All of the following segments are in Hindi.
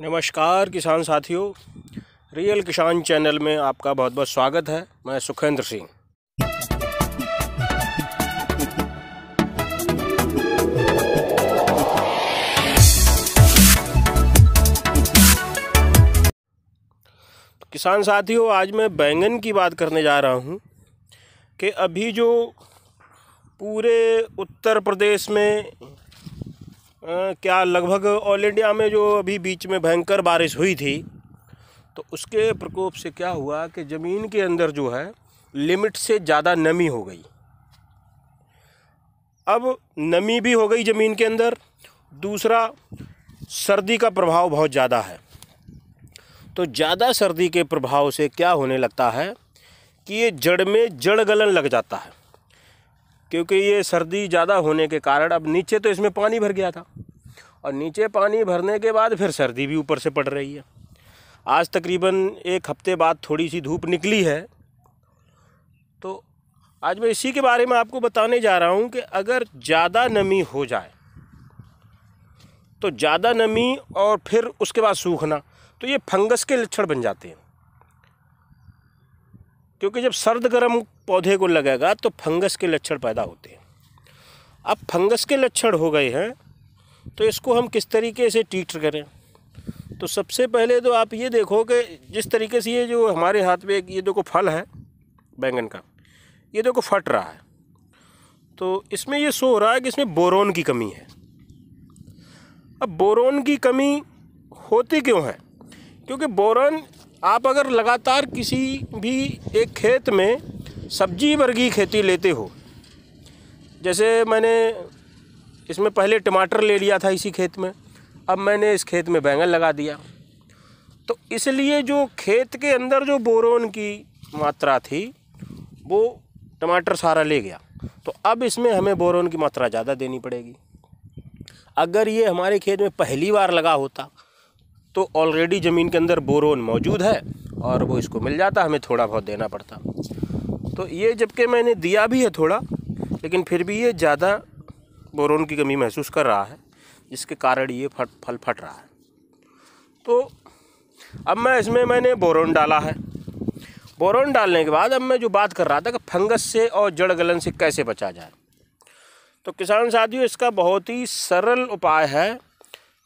नमस्कार किसान साथियों रियल किसान चैनल में आपका बहुत बहुत स्वागत है मैं सुखेंद्र सिंह किसान साथियों आज मैं बैंगन की बात करने जा रहा हूँ कि अभी जो पूरे उत्तर प्रदेश में क्या लगभग ऑल इंडिया में जो अभी बीच में भयंकर बारिश हुई थी तो उसके प्रकोप से क्या हुआ कि ज़मीन के अंदर जो है लिमिट से ज़्यादा नमी हो गई अब नमी भी हो गई ज़मीन के अंदर दूसरा सर्दी का प्रभाव बहुत ज़्यादा है तो ज़्यादा सर्दी के प्रभाव से क्या होने लगता है कि ये जड़ में जड़ गलन लग जाता है क्योंकि ये सर्दी ज़्यादा होने के कारण अब नीचे तो इसमें पानी भर गया था और नीचे पानी भरने के बाद फिर सर्दी भी ऊपर से पड़ रही है आज तकरीबन एक हफ्ते बाद थोड़ी सी धूप निकली है तो आज मैं इसी के बारे में आपको बताने जा रहा हूँ कि अगर ज़्यादा नमी हो जाए तो ज़्यादा नमी और फिर उसके बाद सूखना तो ये फंगस के लक्षण बन जाते हैं क्योंकि जब सर्द गर्म पौधे को लगेगा तो फंगस के लक्षण पैदा होते हैं अब फंगस के लक्षण हो गए हैं तो इसको हम किस तरीके से ट्रीट करें तो सबसे पहले तो आप ये देखो कि जिस तरीके से ये जो हमारे हाथ में ये देखो फल है बैंगन का ये देखो फट रहा है तो इसमें ये सो रहा है कि इसमें बोरोन की कमी है अब बोरोन की कमी होती क्यों है क्योंकि बोरन आप अगर लगातार किसी भी एक खेत में सब्जी वर्गी खेती लेते हो जैसे मैंने इसमें पहले टमाटर ले लिया था इसी खेत में अब मैंने इस खेत में बैंगन लगा दिया तो इसलिए जो खेत के अंदर जो बोरोन की मात्रा थी वो टमाटर सारा ले गया तो अब इसमें हमें बोरोन की मात्रा ज़्यादा देनी पड़ेगी अगर ये हमारे खेत में पहली बार लगा होता तो ऑलरेडी ज़मीन के अंदर बोरोन मौजूद है और वो इसको मिल जाता हमें थोड़ा बहुत देना पड़ता तो ये जबकि मैंने दिया भी है थोड़ा लेकिन फिर भी ये ज़्यादा बोरोन की कमी महसूस कर रहा है जिसके कारण ये फट फल फट रहा है तो अब मैं इसमें मैंने बोरोन डाला है बोरोन डालने के बाद अब मैं जो बात कर रहा था कि फंगस से और जड़ गलन से कैसे बचा जाए तो किसान साथियों इसका बहुत ही सरल उपाय है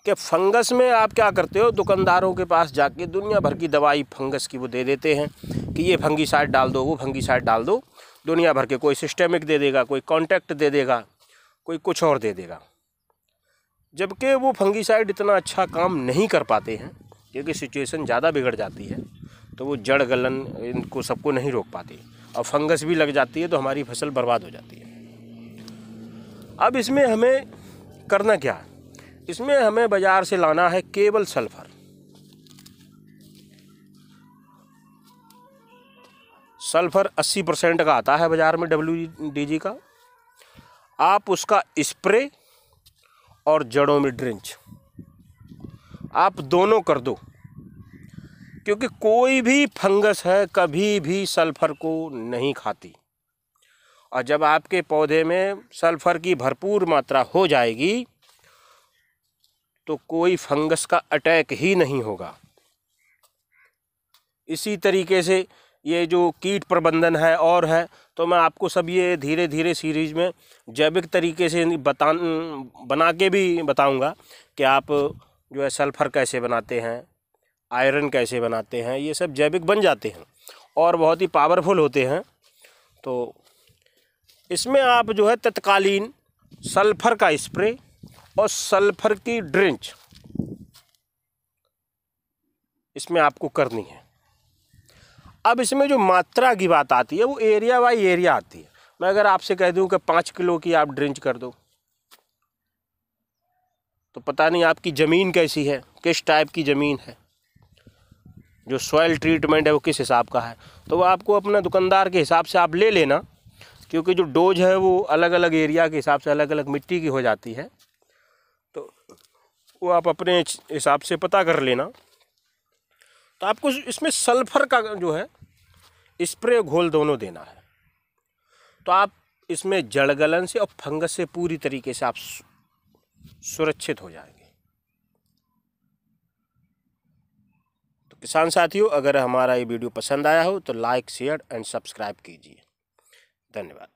कि फंगस में आप क्या करते हो दुकानदारों के पास जाके दुनिया भर की दवाई फंगस की वो दे देते हैं कि ये फंगी साइड डाल दो वो फंगी साइड डाल दो दुनिया भर के कोई सिस्टेमिक दे देगा कोई कॉन्टैक्ट दे देगा कोई कुछ और दे देगा जबकि वो फंगी साइड इतना अच्छा काम नहीं कर पाते हैं क्योंकि सिचुएशन ज़्यादा बिगड़ जाती है तो वो जड़ गलन इनको सबको नहीं रोक पाती और फंगस भी लग जाती है तो हमारी फसल बर्बाद हो जाती है अब इसमें हमें करना क्या है इसमें हमें बाज़ार से लाना है केवल सल्फ़र सल्फ़र 80 परसेंट का आता है बाज़ार में डब्ल्यू डी का आप उसका स्प्रे और जड़ों में ड्रिंच आप दोनों कर दो क्योंकि कोई भी फंगस है कभी भी सल्फ़र को नहीं खाती और जब आपके पौधे में सल्फ़र की भरपूर मात्रा हो जाएगी तो कोई फंगस का अटैक ही नहीं होगा इसी तरीके से ये जो कीट प्रबंधन है और है तो मैं आपको सब ये धीरे धीरे सीरीज में जैविक तरीके से बता बना के भी बताऊंगा कि आप जो है सल्फ़र कैसे बनाते हैं आयरन कैसे बनाते हैं ये सब जैविक बन जाते हैं और बहुत ही पावरफुल होते हैं तो इसमें आप जो है तत्कालीन सल्फ़र का स्प्रे और सल्फर की ड्रिंच इसमें आपको करनी है अब इसमें जो मात्रा की बात आती है वो एरिया बाई एरिया आती है मैं अगर आपसे कह दूं कि पाँच किलो की आप ड्रिंच कर दो तो पता नहीं आपकी ज़मीन कैसी है किस टाइप की ज़मीन है जो सॉयल ट्रीटमेंट है वो किस हिसाब का है तो वो आपको अपना दुकानदार के हिसाब से आप ले लेना क्योंकि जो डोज है वो अलग अलग एरिया के हिसाब से अलग अलग मिट्टी की हो जाती है तो वो आप अपने हिसाब से पता कर लेना तो आपको इसमें सल्फर का जो है स्प्रे घोल दोनों देना है तो आप इसमें जड़ गलन से और फंगस से पूरी तरीके से आप सुरक्षित हो जाएंगे तो किसान साथियों अगर हमारा ये वीडियो पसंद आया हो तो लाइक शेयर एंड सब्सक्राइब कीजिए धन्यवाद